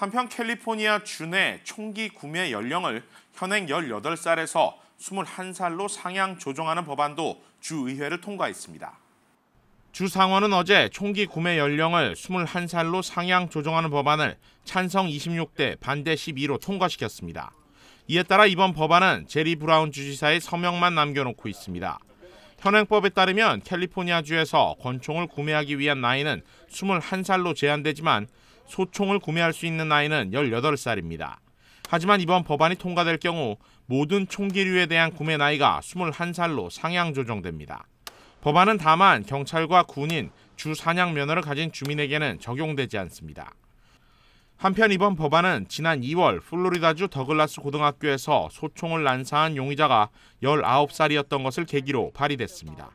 한편 캘리포니아 주내 총기 구매 연령을 현행 18살에서 21살로 상향 조정하는 법안도 주의회를 통과했습니다. 주 상원은 어제 총기 구매 연령을 21살로 상향 조정하는 법안을 찬성 26대 반대 12로 통과시켰습니다. 이에 따라 이번 법안은 제리 브라운 주지사의 서명만 남겨놓고 있습니다. 현행법에 따르면 캘리포니아주에서 권총을 구매하기 위한 나이는 21살로 제한되지만 소총을 구매할 수 있는 나이는 18살입니다. 하지만 이번 법안이 통과될 경우 모든 총기류에 대한 구매 나이가 21살로 상향 조정됩니다. 법안은 다만 경찰과 군인, 주사냥 면허를 가진 주민에게는 적용되지 않습니다. 한편 이번 법안은 지난 2월 플로리다주 더글라스 고등학교에서 소총을 난사한 용의자가 19살이었던 것을 계기로 발의됐습니다.